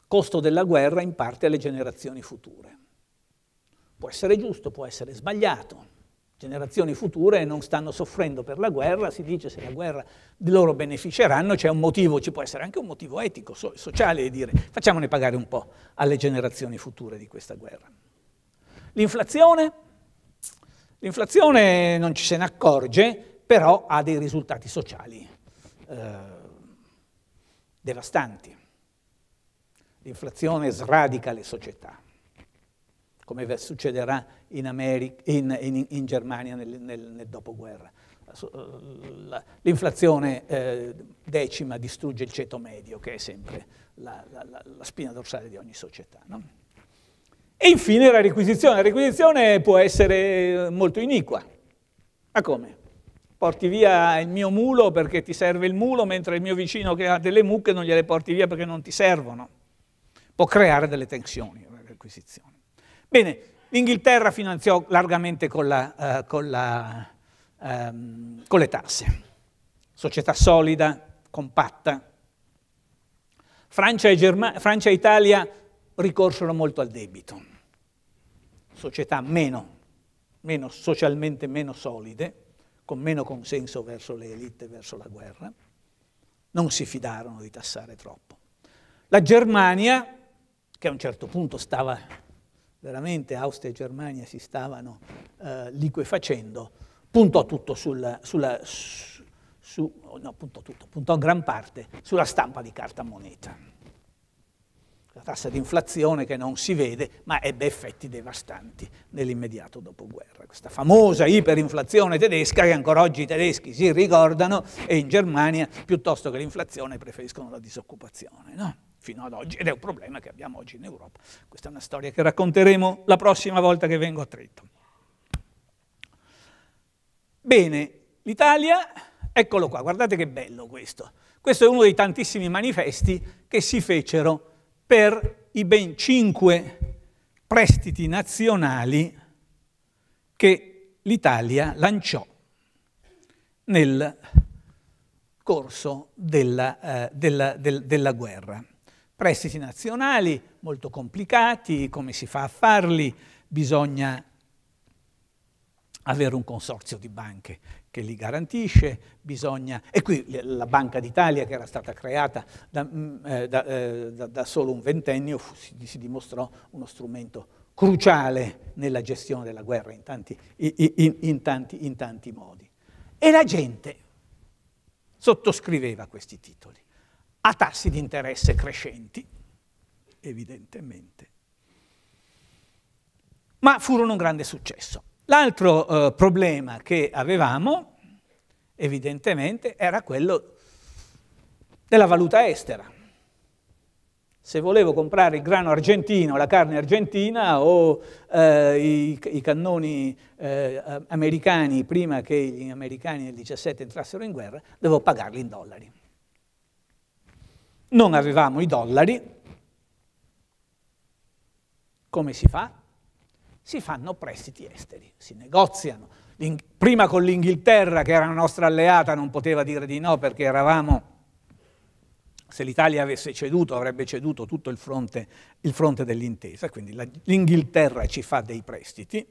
costo della guerra in parte alle generazioni future. Può essere giusto, può essere sbagliato. Generazioni future non stanno soffrendo per la guerra, si dice se la guerra di loro beneficeranno, c'è un motivo, ci può essere anche un motivo etico, so, sociale, di dire facciamone pagare un po' alle generazioni future di questa guerra. L'inflazione L'inflazione non ci se ne accorge, però ha dei risultati sociali eh, devastanti. L'inflazione sradica le società, come succederà in, America, in, in, in Germania nel, nel, nel dopoguerra. Eh, l'inflazione eh, decima distrugge il ceto medio, che è sempre la, la, la spina dorsale di ogni società. No? E infine la requisizione. La requisizione può essere eh, molto iniqua. Ma come? Porti via il mio mulo perché ti serve il mulo, mentre il mio vicino che ha delle mucche non gliele porti via perché non ti servono. Può creare delle tensioni la requisizione. Bene, l'Inghilterra finanziò largamente con, la, eh, con, la, ehm, con le tasse. Società solida, compatta. Francia e, Germ Francia e Italia ricorsero molto al debito, società meno, meno socialmente meno solide, con meno consenso verso le elite, verso la guerra, non si fidarono di tassare troppo. La Germania, che a un certo punto stava, veramente Austria e Germania si stavano eh, liquefacendo, puntò tutto sulla, sulla su, no, puntò tutto, puntò in gran parte sulla stampa di carta moneta la tassa di inflazione che non si vede, ma ebbe effetti devastanti nell'immediato dopoguerra. Questa famosa iperinflazione tedesca che ancora oggi i tedeschi si ricordano e in Germania piuttosto che l'inflazione preferiscono la disoccupazione, no? fino ad oggi, ed è un problema che abbiamo oggi in Europa. Questa è una storia che racconteremo la prossima volta che vengo a Trento. Bene, l'Italia, eccolo qua, guardate che bello questo. Questo è uno dei tantissimi manifesti che si fecero per i ben cinque prestiti nazionali che l'Italia lanciò nel corso della, eh, della, del, della guerra. Prestiti nazionali molto complicati, come si fa a farli? Bisogna avere un consorzio di banche che li garantisce, bisogna... E qui la Banca d'Italia, che era stata creata da, mm, eh, da, eh, da, da solo un ventennio, fu, si, si, dimostrò uno strumento cruciale nella gestione della guerra in tanti, in, in, tanti, in tanti modi. E la gente sottoscriveva questi titoli a tassi di interesse crescenti, evidentemente. Ma furono un grande successo. L'altro eh, problema che avevamo, evidentemente, era quello della valuta estera. Se volevo comprare il grano argentino, la carne argentina o eh, i, i, cannoni eh, americani prima che gli americani nel 17 entrassero in guerra, dovevo pagarli in dollari. Non avevamo i dollari. Come si fa? si fanno prestiti esteri, si negoziano. Prima con l'Inghilterra, che era la nostra alleata, non poteva dire di no perché eravamo se l'Italia avesse ceduto avrebbe ceduto tutto il fronte, fronte dell'intesa, quindi l'Inghilterra ci fa dei prestiti,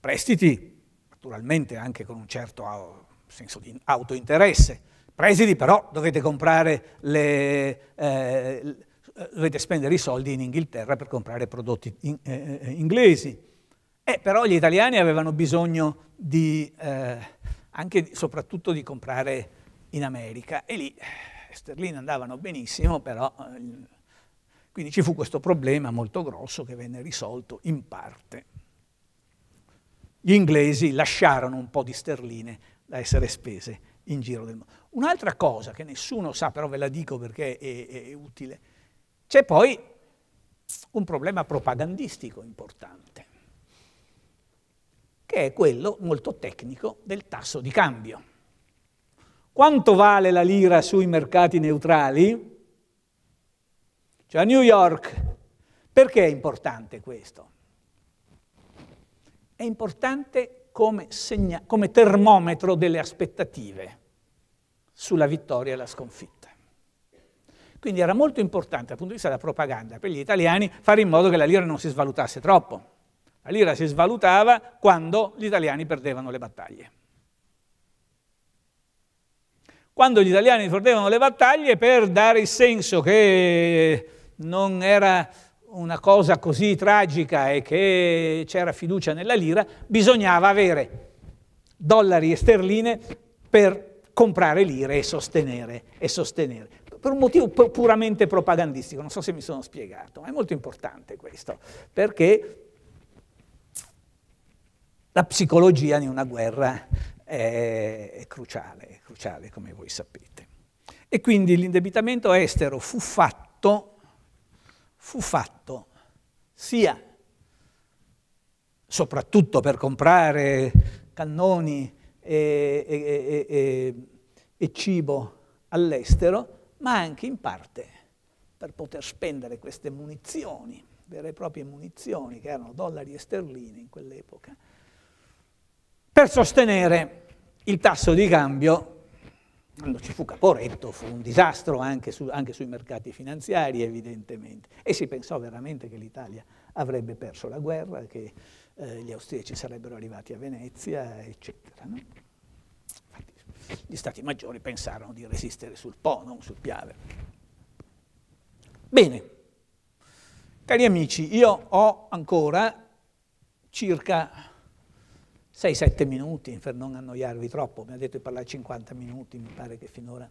prestiti naturalmente anche con un certo senso di autointeresse, prestiti però dovete comprare le, eh, eh, dovete spendere i soldi in Inghilterra per comprare prodotti in, eh, eh inglesi. Eh, però gli italiani avevano bisogno di, eh, anche soprattutto di comprare in America e lì eh, sterline andavano benissimo, però quindi ci fu questo problema molto grosso che venne risolto in parte. Gli inglesi lasciarono un po' di sterline da essere spese in giro del mondo. Un'altra cosa che nessuno sa, però ve la dico perché è, è, è utile, c'è poi un problema propagandistico importante, che è quello molto tecnico del tasso di cambio. Quanto vale la lira sui mercati neutrali? Cioè a New York, perché è importante questo? È importante come, come termometro delle aspettative sulla vittoria e la sconfitta. Quindi era molto importante dal punto di vista della propaganda per gli italiani fare in modo che la lira non si svalutasse troppo. La lira si svalutava quando gli italiani perdevano le battaglie. Quando gli italiani perdevano le battaglie per dare il senso che non era una cosa così tragica e che c'era fiducia nella lira, bisognava avere dollari e sterline per comprare lire e sostenere, e sostenere per un motivo puramente propagandistico, non so se mi sono spiegato, ma è molto importante questo, perché la psicologia in una guerra è, è cruciale, è cruciale come voi sapete. E quindi l'indebitamento estero fu fatto, fu fatto sia soprattutto per comprare cannoni e, e, e, e cibo all'estero, ma anche in parte per poter spendere queste munizioni, vere e proprie munizioni, che erano dollari e sterline in quell'epoca, per sostenere il tasso di cambio. Quando ci fu Caporetto fu un disastro anche, su, anche sui mercati finanziari, evidentemente, e si pensò veramente che l'Italia avrebbe perso la guerra, che eh, gli austriaci sarebbero arrivati a Venezia, eccetera. No? gli stati maggiori pensarono di resistere sul Po, non sul Piave. Bene, cari amici, io ho ancora circa 6-7 minuti per non annoiarvi troppo, mi ha detto di parlare 50 minuti, mi pare che finora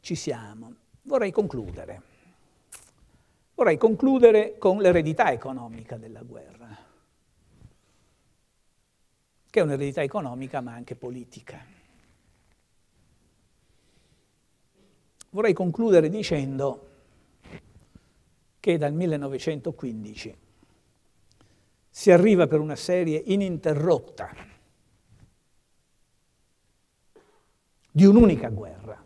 ci siamo. Vorrei concludere. Vorrei concludere con l'eredità economica della guerra, che è un'eredità economica ma anche politica. vorrei concludere dicendo che dal 1915 si arriva per una serie ininterrotta di un'unica guerra,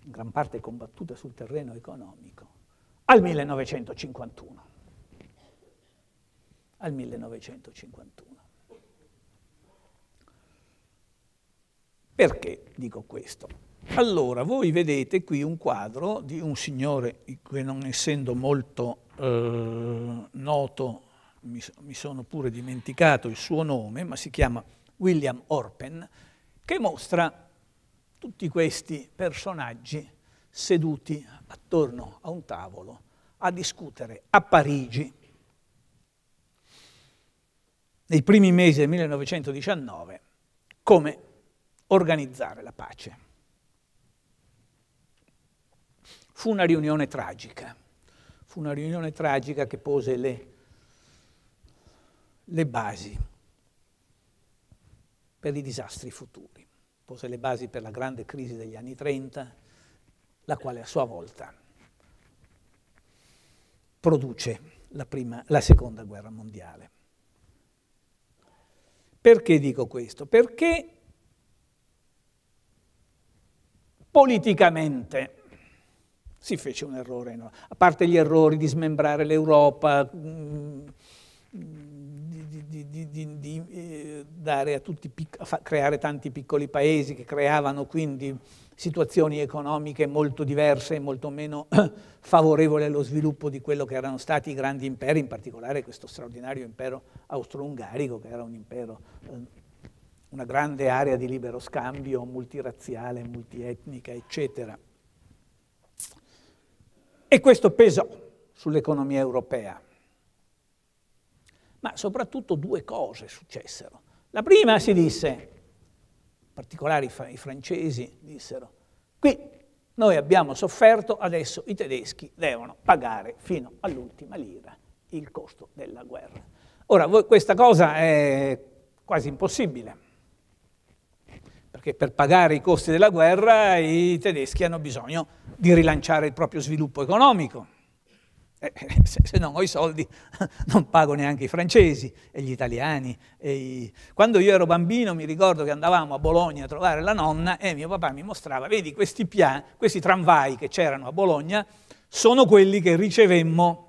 in gran parte combattuta sul terreno economico, al 1951. Al 1951. Perché dico questo? Allora, voi vedete qui un quadro di un signore che non essendo molto eh, noto, mi, mi sono pure dimenticato il suo nome, ma si chiama William Orpen, che mostra tutti questi personaggi seduti attorno a un tavolo a discutere a Parigi nei primi mesi del 1919 come organizzare la pace. Fu una riunione tragica, fu una riunione tragica che pose le, le basi per i disastri futuri, pose le basi per la grande crisi degli anni 30, la quale a sua volta produce la, prima, la seconda guerra mondiale. Perché dico questo? Perché politicamente si fece un errore enorme, a parte gli errori di smembrare l'Europa, mm, di, di, di, di eh, tutti, creare tanti piccoli paesi che creavano quindi situazioni economiche molto diverse e molto meno favorevoli allo sviluppo di quello che erano stati i grandi imperi, in particolare questo straordinario impero austro-ungarico, che era un impero, eh, una grande area di libero scambio, multirazziale, multietnica, eccetera. E questo pesò sull'economia europea. Ma soprattutto due cose successero. La prima si disse, in particolare i francesi dissero, qui noi abbiamo sofferto, adesso i tedeschi devono pagare fino all'ultima lira il costo della guerra. Ora, voi, questa cosa è quasi impossibile che per pagare i costi della guerra i tedeschi hanno bisogno di rilanciare il proprio sviluppo economico. Eh, eh se, se, non ho i soldi non pago neanche i francesi e gli italiani. E i... Quando io ero bambino mi ricordo che andavamo a Bologna a trovare la nonna e mio papà mi mostrava, vedi questi, pian, questi tramvai che c'erano a Bologna sono quelli che ricevemmo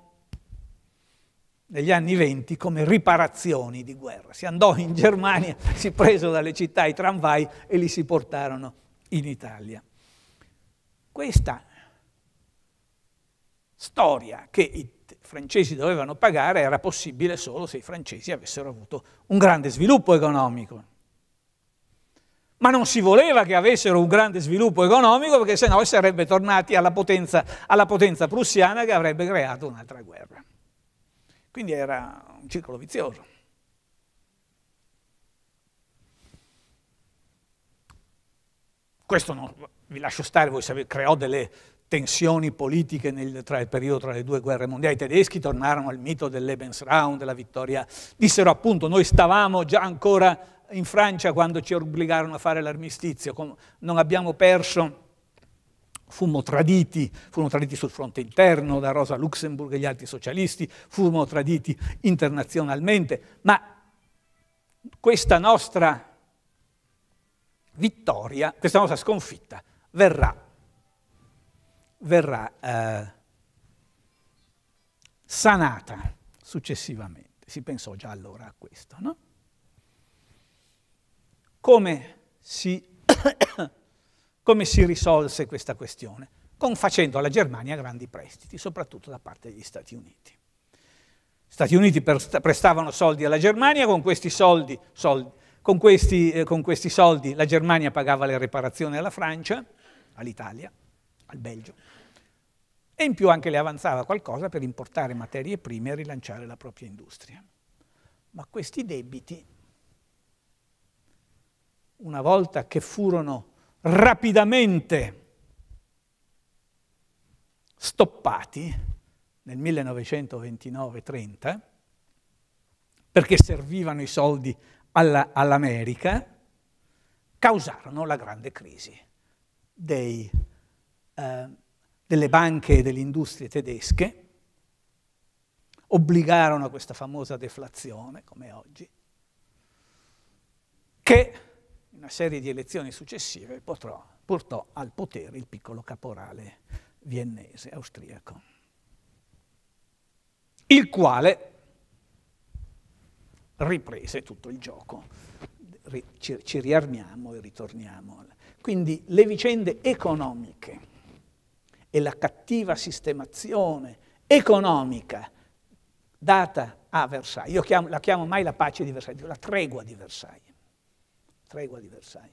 negli anni venti come riparazioni di guerra. Si andò in Germania, si presero dalle città i tramvai e li si portarono in Italia. Questa storia che i francesi dovevano pagare era possibile solo se i francesi avessero avuto un grande sviluppo economico. Ma non si voleva che avessero un grande sviluppo economico perché sennò sarebbe tornati alla potenza, alla potenza prussiana che avrebbe creato un'altra guerra. Quindi era un circolo vizioso. Questo non, vi lascio stare, voi sapete, creò delle tensioni politiche nel, tra il periodo tra le due guerre mondiali. I tedeschi tornarono al mito dell'Ebensraum, della vittoria. Dissero appunto, noi stavamo già ancora in Francia quando ci obbligarono a fare l'armistizio, non abbiamo perso Fummo traditi, furono traditi sul fronte interno da Rosa Luxemburg e gli altri socialisti, furono traditi internazionalmente, ma questa nostra vittoria, questa nostra sconfitta verrà, verrà eh, sanata successivamente. Si pensò già allora a questo, no? Come si come si risolse questa questione? Con, facendo alla Germania grandi prestiti, soprattutto da parte degli Stati Uniti. Gli Stati Uniti prestavano soldi alla Germania, con questi soldi, soldi, con questi, eh, con questi soldi la Germania pagava le riparazioni alla Francia, all'Italia, al Belgio, e in più anche le avanzava qualcosa per importare materie prime e rilanciare la propria industria. Ma questi debiti, una volta che furono rapidamente stoppati nel 1929-30 perché servivano i soldi alla, all'America, causarono la grande crisi dei, eh, delle banche e delle industrie tedesche, obbligarono a questa famosa deflazione, come oggi, che una serie di elezioni successive potrò, portò al potere il piccolo caporale viennese austriaco, il quale riprese tutto il gioco, ci, ci riarmiamo e ritorniamo. Quindi le vicende economiche e la cattiva sistemazione economica data a Versailles, io chiamo, la chiamo mai la pace di Versailles, la tregua di Versailles tregua di Versailles.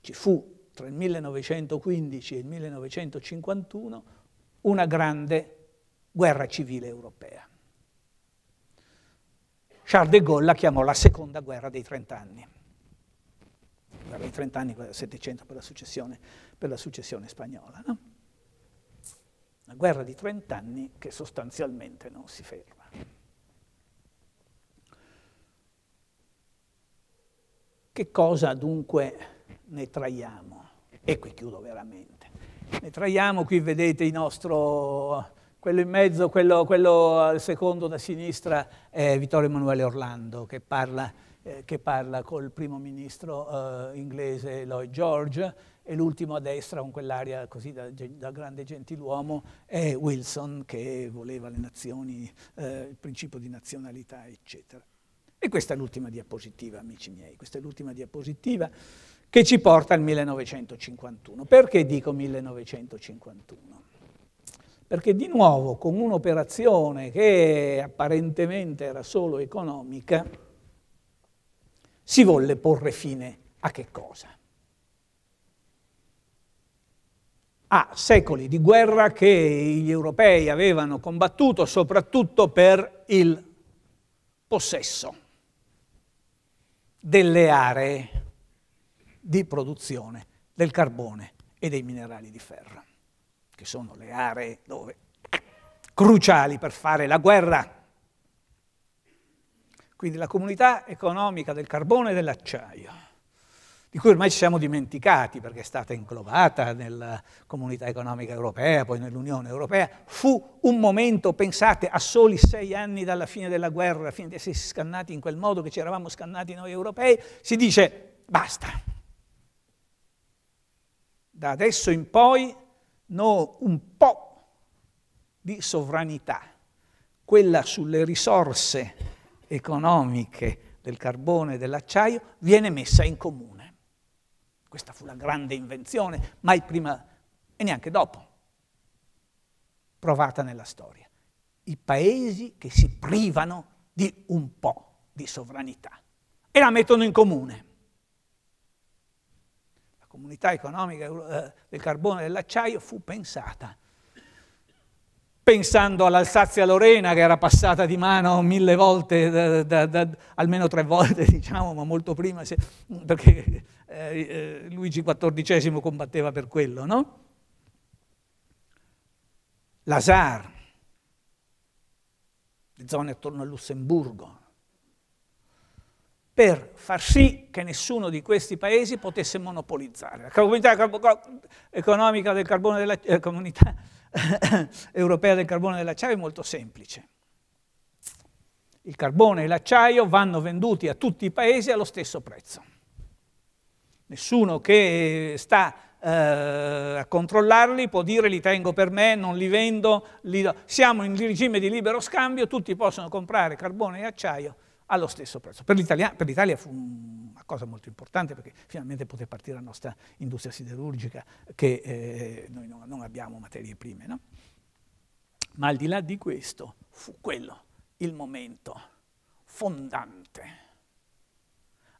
Ci fu tra il 1915 e il 1951 una grande guerra civile europea. Charles de Gaulle la chiamò la seconda guerra dei trent'anni. Guerra dei trent'anni, quella del Settecento per la successione, per la successione spagnola. No? Una guerra di trent'anni che sostanzialmente non si ferma. Che cosa dunque ne traiamo? E qui chiudo veramente. Ne traiamo, qui vedete il nostro, quello in mezzo, quello, quello al secondo da sinistra, è Vittorio Emanuele Orlando, che parla, eh, che parla col primo ministro eh, inglese Lloyd George, e l'ultimo a destra, con quell'aria così da, da, grande gentiluomo, è Wilson che voleva le nazioni, eh, il principio di nazionalità, eccetera. E questa è l'ultima diapositiva, amici miei, questa è l'ultima diapositiva che ci porta al 1951. Perché dico 1951? Perché di nuovo con un'operazione che apparentemente era solo economica, si volle porre fine a che cosa? a secoli di guerra che gli europei avevano combattuto soprattutto per il possesso delle aree di produzione del carbone e dei minerali di ferro, che sono le aree dove, cruciali per fare la guerra. Quindi la comunità economica del carbone e dell'acciaio di cui ormai ci siamo dimenticati perché è stata inclovata nella comunità economica europea, poi nell'Unione Europea, fu un momento, pensate, a soli sei anni dalla fine della guerra, alla fine di essersi scannati in quel modo che ci eravamo scannati noi europei, si dice basta. Da adesso in poi no, un po' di sovranità, quella sulle risorse economiche del carbone e dell'acciaio, viene messa in comune. Questa fu la grande invenzione, mai prima e neanche dopo, provata nella storia. I paesi che si privano di un po' di sovranità e la mettono in comune. La comunità economica eh, del carbone e dell'acciaio fu pensata pensando all'Alsazia-Lorena che era passata di mano mille volte, da, da, da, almeno tre volte diciamo, ma molto prima, se, perché eh, eh, Luigi XIV combatteva per quello, no? La SAR, le zone attorno al Lussemburgo, per far sì che nessuno di questi paesi potesse monopolizzare. La comunità economica del carbone della eh, comunità europea del carbone e dell'acciaio è molto semplice. Il carbone e l'acciaio vanno venduti a tutti i paesi allo stesso prezzo. Nessuno che sta eh, a controllarli può dire li tengo per me, non li vendo. Li Siamo in regime di libero scambio, tutti possono comprare carbone e acciaio allo stesso prezzo. Per l'Italia, fu una cosa molto importante perché finalmente poté partire la nostra industria siderurgica che eh, noi non, non, abbiamo materie prime. No? Ma al di là di questo fu quello il momento fondante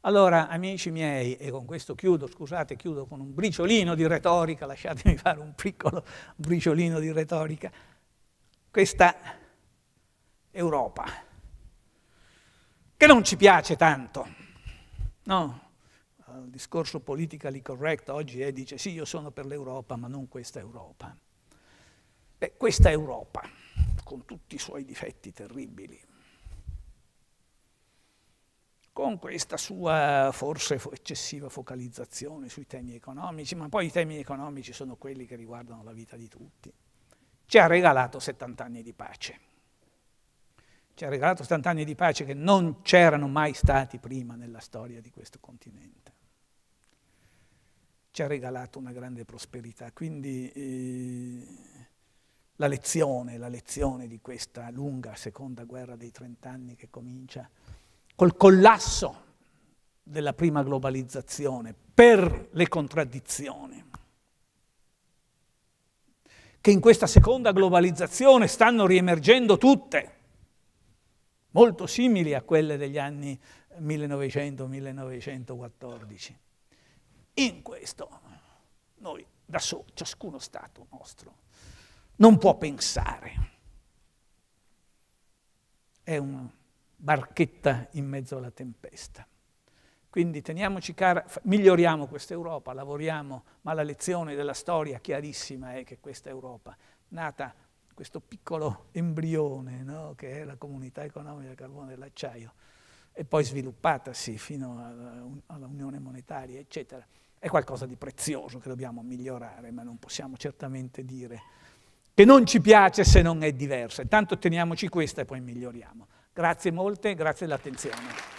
allora, amici miei, e con questo chiudo, scusate, chiudo con un briciolino di retorica, lasciatemi fare un piccolo briciolino di retorica, questa Europa, che non ci piace tanto, no? Il discorso politically correct oggi è, dice, sì, io sono per l'Europa, ma non questa Europa. Beh, questa Europa, con tutti i suoi difetti terribili, con questa sua forse eccessiva focalizzazione sui temi economici, ma poi i temi economici sono quelli che riguardano la vita di tutti, ci ha regalato 70 anni di pace. Ci ha regalato 70 anni di pace che non c'erano mai stati prima nella storia di questo continente. Ci ha regalato una grande prosperità, quindi eh, la lezione, la lezione di questa lunga seconda guerra dei trent'anni che comincia col collasso della prima globalizzazione, per le contraddizioni che in questa seconda globalizzazione stanno riemergendo tutte, molto simili a quelle degli anni 1900-1914. In questo noi da soli, ciascuno Stato nostro, non può pensare. È un barchetta in mezzo alla tempesta. Quindi teniamoci cara, miglioriamo questa Europa, lavoriamo, ma la lezione della storia chiarissima è che questa Europa, nata questo piccolo embrione no, che è la comunità economica del carbone e dell'acciaio, e poi sviluppatasi fino all'unione monetaria, eccetera, è qualcosa di prezioso che dobbiamo migliorare, ma non possiamo certamente dire che non ci piace se non è diversa. Intanto teniamoci questa e poi miglioriamo. Grazie molte, grazie dell'attenzione.